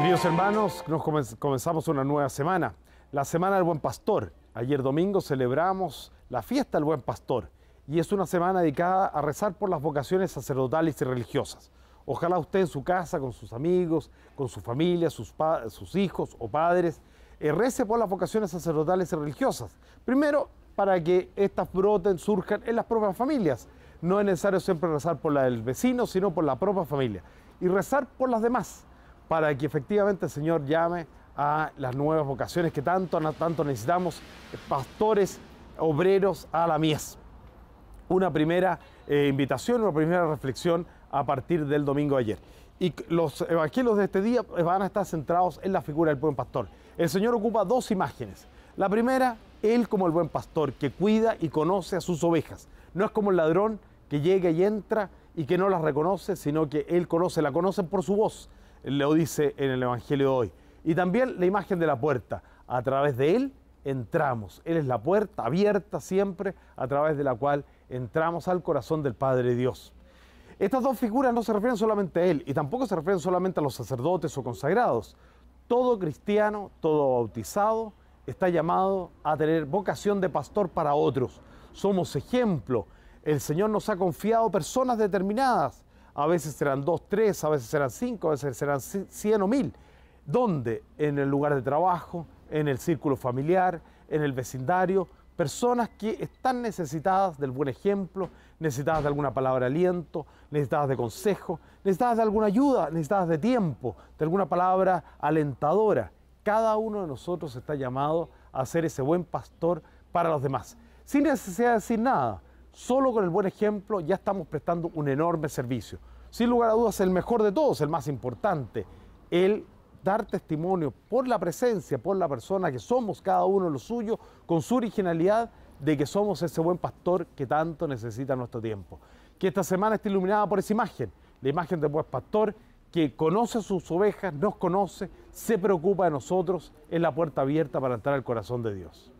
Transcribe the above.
Queridos hermanos, nos comenzamos una nueva semana, la Semana del Buen Pastor. Ayer domingo celebramos la fiesta del Buen Pastor y es una semana dedicada a rezar por las vocaciones sacerdotales y religiosas. Ojalá usted en su casa, con sus amigos, con su familia, sus, sus hijos o padres, eh, rece por las vocaciones sacerdotales y religiosas. Primero, para que estas broten, surjan en las propias familias. No es necesario siempre rezar por la del vecino, sino por la propia familia. Y rezar por las demás para que efectivamente el Señor llame a las nuevas vocaciones que tanto, tanto necesitamos, eh, pastores, obreros a la mies. Una primera eh, invitación, una primera reflexión a partir del domingo de ayer. Y los evangelios de este día eh, van a estar centrados en la figura del buen pastor. El Señor ocupa dos imágenes. La primera, Él como el buen pastor, que cuida y conoce a sus ovejas. No es como el ladrón que llega y entra y que no las reconoce, sino que Él conoce, la conoce por su voz, lo dice en el Evangelio de hoy. Y también la imagen de la puerta. A través de él entramos. Él es la puerta abierta siempre a través de la cual entramos al corazón del Padre Dios. Estas dos figuras no se refieren solamente a él y tampoco se refieren solamente a los sacerdotes o consagrados. Todo cristiano, todo bautizado, está llamado a tener vocación de pastor para otros. Somos ejemplo. El Señor nos ha confiado personas determinadas a veces serán dos, tres, a veces serán cinco, a veces serán cien o mil. ¿Dónde? En el lugar de trabajo, en el círculo familiar, en el vecindario, personas que están necesitadas del buen ejemplo, necesitadas de alguna palabra de aliento, necesitadas de consejo, necesitadas de alguna ayuda, necesitadas de tiempo, de alguna palabra alentadora. Cada uno de nosotros está llamado a ser ese buen pastor para los demás, sin necesidad de decir nada, Solo con el buen ejemplo ya estamos prestando un enorme servicio. Sin lugar a dudas, el mejor de todos, el más importante, el dar testimonio por la presencia, por la persona que somos cada uno lo suyo, con su originalidad, de que somos ese buen pastor que tanto necesita nuestro tiempo. Que esta semana esté iluminada por esa imagen, la imagen del buen pastor que conoce a sus ovejas, nos conoce, se preocupa de nosotros, es la puerta abierta para entrar al corazón de Dios.